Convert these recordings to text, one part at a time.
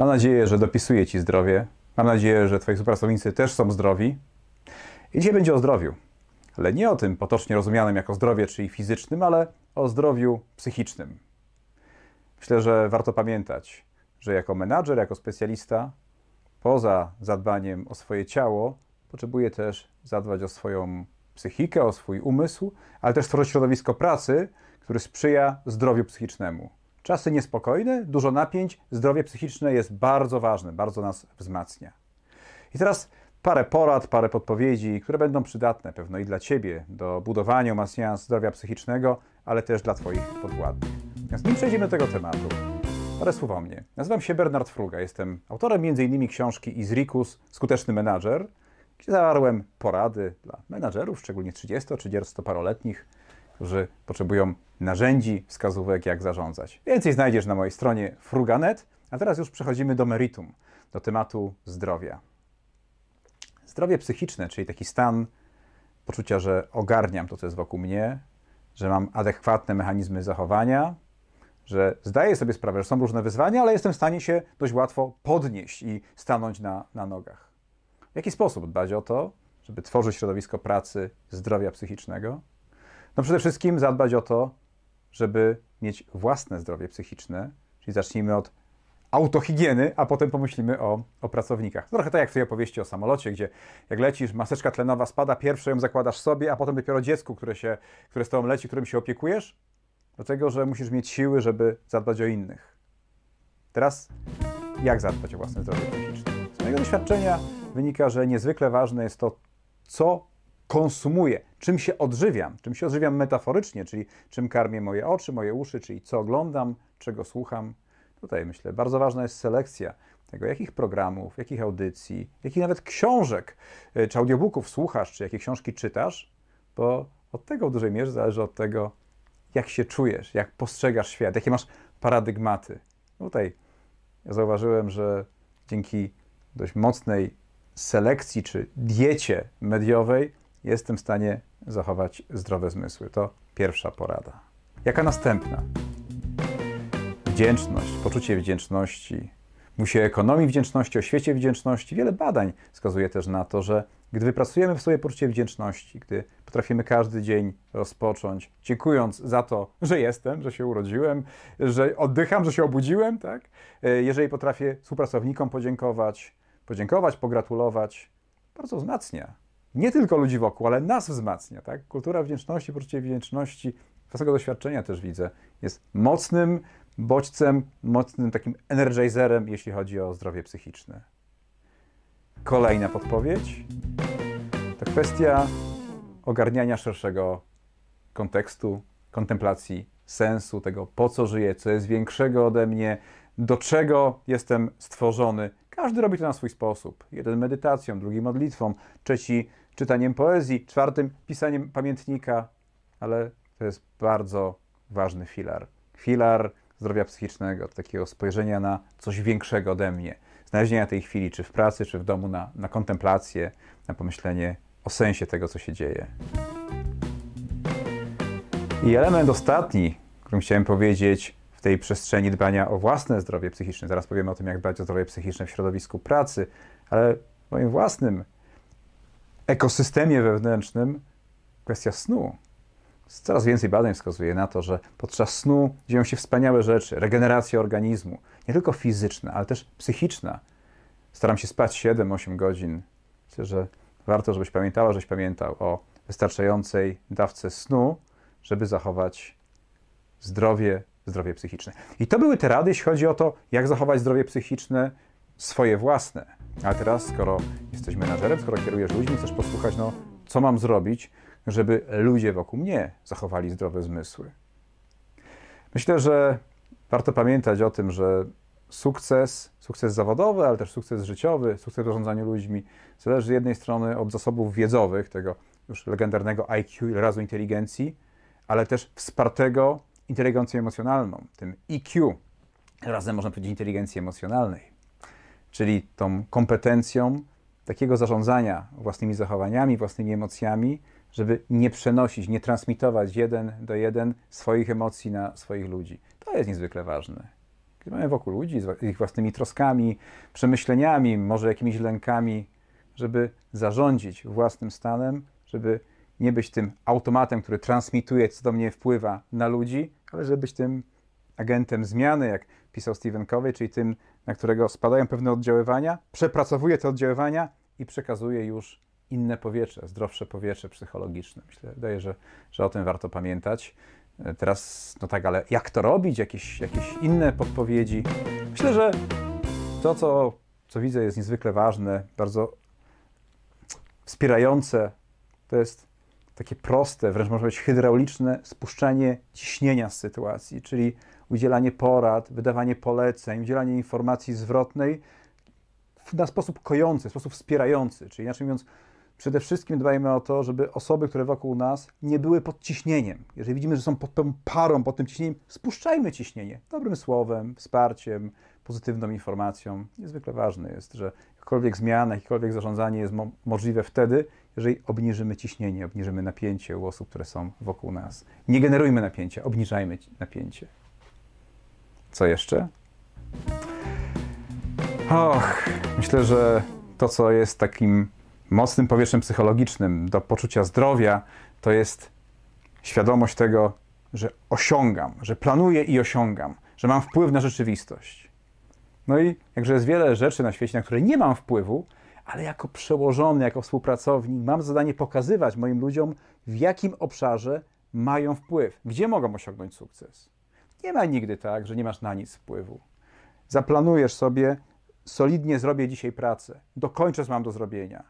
Mam nadzieję, że dopisuje Ci zdrowie. Mam nadzieję, że Twoi współpracownicy też są zdrowi. I dzisiaj będzie o zdrowiu. Ale nie o tym potocznie rozumianym jako zdrowie, czyli fizycznym, ale o zdrowiu psychicznym. Myślę, że warto pamiętać, że jako menadżer, jako specjalista, poza zadbaniem o swoje ciało, potrzebuje też zadbać o swoją psychikę, o swój umysł, ale też stworzyć środowisko pracy, które sprzyja zdrowiu psychicznemu. Czasy niespokojne, dużo napięć, zdrowie psychiczne jest bardzo ważne, bardzo nas wzmacnia. I teraz parę porad, parę podpowiedzi, które będą przydatne pewno i dla Ciebie do budowania, umacniania zdrowia psychicznego, ale też dla Twoich podwładnych. Zanim nim przejdziemy do tego tematu, parę słów o mnie. Nazywam się Bernard Fruga, jestem autorem m.in. książki Izrikus, Skuteczny Menadżer, gdzie zawarłem porady dla menadżerów, szczególnie 30-30-paroletnich, którzy potrzebują narzędzi, wskazówek, jak zarządzać. Więcej znajdziesz na mojej stronie fruganet, a teraz już przechodzimy do meritum, do tematu zdrowia. Zdrowie psychiczne, czyli taki stan poczucia, że ogarniam to, co jest wokół mnie, że mam adekwatne mechanizmy zachowania, że zdaję sobie sprawę, że są różne wyzwania, ale jestem w stanie się dość łatwo podnieść i stanąć na, na nogach. W jaki sposób dbać o to, żeby tworzyć środowisko pracy zdrowia psychicznego? No przede wszystkim zadbać o to, żeby mieć własne zdrowie psychiczne, czyli zacznijmy od autohigieny, a potem pomyślimy o, o pracownikach. Trochę tak jak w tej opowieści o samolocie, gdzie jak lecisz, maseczka tlenowa spada, pierwsze ją zakładasz sobie, a potem dopiero dziecku, które, się, które z tobą leci, którym się opiekujesz, dlatego że musisz mieć siły, żeby zadbać o innych. Teraz jak zadbać o własne zdrowie psychiczne? Z mojego doświadczenia wynika, że niezwykle ważne jest to, co konsumuję, czym się odżywiam, czym się odżywiam metaforycznie, czyli czym karmię moje oczy, moje uszy, czyli co oglądam, czego słucham. Tutaj myślę, bardzo ważna jest selekcja tego, jakich programów, jakich audycji, jakich nawet książek y, czy audiobooków słuchasz, czy jakie książki czytasz, bo od tego w dużej mierze zależy od tego, jak się czujesz, jak postrzegasz świat, jakie masz paradygmaty. No tutaj ja zauważyłem, że dzięki dość mocnej selekcji czy diecie mediowej jestem w stanie zachować zdrowe zmysły. To pierwsza porada. Jaka następna? Wdzięczność, poczucie wdzięczności. Musi o ekonomii wdzięczności, o świecie wdzięczności. Wiele badań wskazuje też na to, że gdy wypracujemy w sobie poczucie wdzięczności, gdy potrafimy każdy dzień rozpocząć, dziękując za to, że jestem, że się urodziłem, że oddycham, że się obudziłem, tak? E, jeżeli potrafię współpracownikom podziękować, podziękować, pogratulować, bardzo wzmacnia nie tylko ludzi wokół, ale nas wzmacnia. Tak? Kultura wdzięczności, poczucie wdzięczności, własnego doświadczenia też widzę, jest mocnym bodźcem, mocnym takim energizerem, jeśli chodzi o zdrowie psychiczne. Kolejna podpowiedź to kwestia ogarniania szerszego kontekstu, kontemplacji sensu tego, po co żyję, co jest większego ode mnie, do czego jestem stworzony. Każdy robi to na swój sposób. Jeden medytacją, drugi modlitwą, trzeci czytaniem poezji, czwartym pisaniem pamiętnika, ale to jest bardzo ważny filar. Filar zdrowia psychicznego, takiego spojrzenia na coś większego ode mnie, znalezienia tej chwili, czy w pracy, czy w domu, na, na kontemplację, na pomyślenie o sensie tego, co się dzieje. I element ostatni, którym chciałem powiedzieć w tej przestrzeni dbania o własne zdrowie psychiczne, zaraz powiemy o tym, jak dbać o zdrowie psychiczne w środowisku pracy, ale moim własnym ekosystemie wewnętrznym kwestia snu. Coraz więcej badań wskazuje na to, że podczas snu dzieją się wspaniałe rzeczy, regeneracja organizmu, nie tylko fizyczna, ale też psychiczna. Staram się spać 7-8 godzin. Myślę, że warto, żebyś pamiętała, żebyś pamiętał o wystarczającej dawce snu, żeby zachować zdrowie, zdrowie psychiczne. I to były te rady, jeśli chodzi o to, jak zachować zdrowie psychiczne swoje własne. A teraz, skoro jesteś menadżerem, skoro kierujesz ludźmi, chcesz posłuchać, no co mam zrobić, żeby ludzie wokół mnie zachowali zdrowe zmysły. Myślę, że warto pamiętać o tym, że sukces, sukces zawodowy, ale też sukces życiowy, sukces w zarządzaniu ludźmi, zależy z jednej strony od zasobów wiedzowych, tego już legendarnego IQ, razu inteligencji, ale też wspartego inteligencją emocjonalną, tym IQ, razem można powiedzieć inteligencji emocjonalnej, czyli tą kompetencją takiego zarządzania własnymi zachowaniami, własnymi emocjami, żeby nie przenosić, nie transmitować jeden do jeden swoich emocji na swoich ludzi. To jest niezwykle ważne. Kiedy mamy wokół ludzi z ich własnymi troskami, przemyśleniami, może jakimiś lękami, żeby zarządzić własnym stanem, żeby nie być tym automatem, który transmituje, co do mnie wpływa na ludzi, ale żeby być tym agentem zmiany, jak pisał Stephen Covey, czyli tym, na którego spadają pewne oddziaływania, przepracowuje te oddziaływania i przekazuje już inne powietrze, zdrowsze powietrze psychologiczne. Myślę, wydaje, że, że o tym warto pamiętać. E, teraz, no tak, ale jak to robić? Jakieś, jakieś inne podpowiedzi? Myślę, że to, co, co widzę, jest niezwykle ważne, bardzo wspierające. To jest takie proste, wręcz może być hydrauliczne spuszczanie ciśnienia z sytuacji, czyli udzielanie porad, wydawanie poleceń, udzielanie informacji zwrotnej na sposób kojący, w sposób wspierający. Czyli inaczej mówiąc, przede wszystkim dbajmy o to, żeby osoby, które wokół nas nie były pod ciśnieniem. Jeżeli widzimy, że są pod tą parą, pod tym ciśnieniem, spuszczajmy ciśnienie dobrym słowem, wsparciem, pozytywną informacją. Niezwykle ważne jest, że jakakolwiek zmiana, jakiekolwiek zarządzanie jest mo możliwe wtedy, jeżeli obniżymy ciśnienie, obniżymy napięcie u osób, które są wokół nas. Nie generujmy napięcia, obniżajmy napięcie. Co jeszcze? Och, myślę, że to, co jest takim mocnym powietrzem psychologicznym do poczucia zdrowia, to jest świadomość tego, że osiągam, że planuję i osiągam, że mam wpływ na rzeczywistość. No i jakże jest wiele rzeczy na świecie, na które nie mam wpływu, ale jako przełożony, jako współpracownik mam zadanie pokazywać moim ludziom, w jakim obszarze mają wpływ, gdzie mogą osiągnąć sukces. Nie ma nigdy tak, że nie masz na nic wpływu. Zaplanujesz sobie, solidnie zrobię dzisiaj pracę, dokończę, co mam do zrobienia,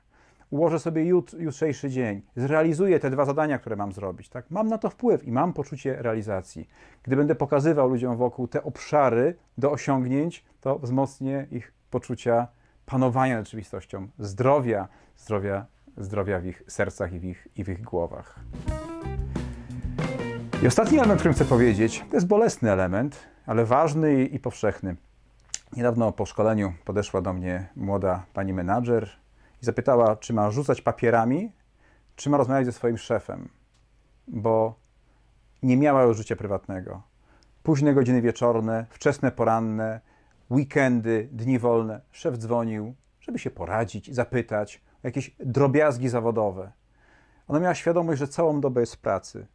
ułożę sobie jut, jutrzejszy dzień, zrealizuję te dwa zadania, które mam zrobić. Tak? Mam na to wpływ i mam poczucie realizacji. Gdy będę pokazywał ludziom wokół te obszary do osiągnięć, to wzmocnię ich poczucia panowania nad rzeczywistością, zdrowia, zdrowia, zdrowia w ich sercach i w ich, i w ich głowach. I ostatni element, o którym chcę powiedzieć, to jest bolesny element, ale ważny i powszechny. Niedawno po szkoleniu podeszła do mnie młoda pani menadżer i zapytała, czy ma rzucać papierami, czy ma rozmawiać ze swoim szefem, bo nie miała już życia prywatnego. Późne godziny wieczorne, wczesne poranne, weekendy, dni wolne. Szef dzwonił, żeby się poradzić, zapytać o jakieś drobiazgi zawodowe. Ona miała świadomość, że całą dobę jest w pracy,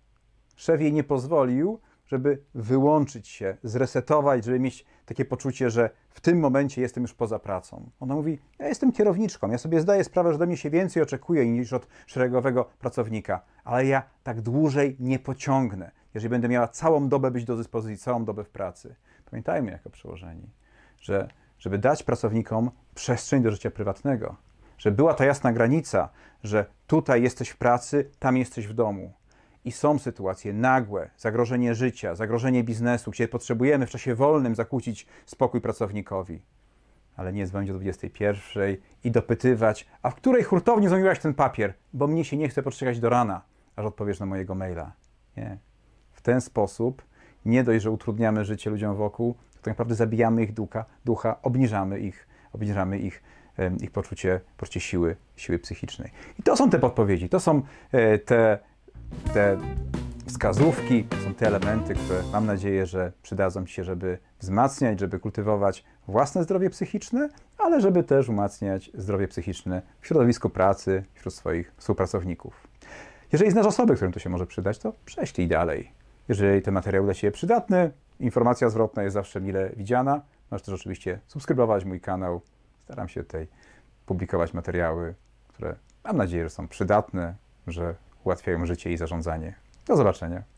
szef jej nie pozwolił, żeby wyłączyć się, zresetować, żeby mieć takie poczucie, że w tym momencie jestem już poza pracą. Ona mówi: Ja jestem kierowniczką, ja sobie zdaję sprawę, że do mnie się więcej oczekuje niż od szeregowego pracownika, ale ja tak dłużej nie pociągnę, jeżeli będę miała całą dobę być do dyspozycji, całą dobę w pracy. Pamiętajmy jako przełożeni, że żeby dać pracownikom przestrzeń do życia prywatnego, że była ta jasna granica, że tutaj jesteś w pracy, tam jesteś w domu i są sytuacje nagłe, zagrożenie życia, zagrożenie biznesu, gdzie potrzebujemy w czasie wolnym zakłócić spokój pracownikowi. Ale nie dzwonić o 21 i dopytywać, a w której hurtowni zamówiłaś ten papier, bo mnie się nie chce poczekać do rana, aż odpowiesz na mojego maila. Nie. W ten sposób nie dość, że utrudniamy życie ludziom wokół, to tak naprawdę zabijamy ich ducha, ducha obniżamy ich, obniżamy ich ich poczucie, poczucie siły, siły psychicznej. I to są te podpowiedzi, to są e, te te wskazówki są te elementy, które mam nadzieję, że przydadzą Ci się, żeby wzmacniać, żeby kultywować własne zdrowie psychiczne, ale żeby też umacniać zdrowie psychiczne w środowisku pracy, wśród swoich współpracowników. Jeżeli znasz osoby, którym to się może przydać, to prześlij dalej. Jeżeli ten materiał dla Ciebie przydatny, informacja zwrotna jest zawsze mile widziana. Masz też oczywiście subskrybować mój kanał. Staram się tutaj publikować materiały, które mam nadzieję, że są przydatne, że ułatwiają życie i zarządzanie. Do zobaczenia.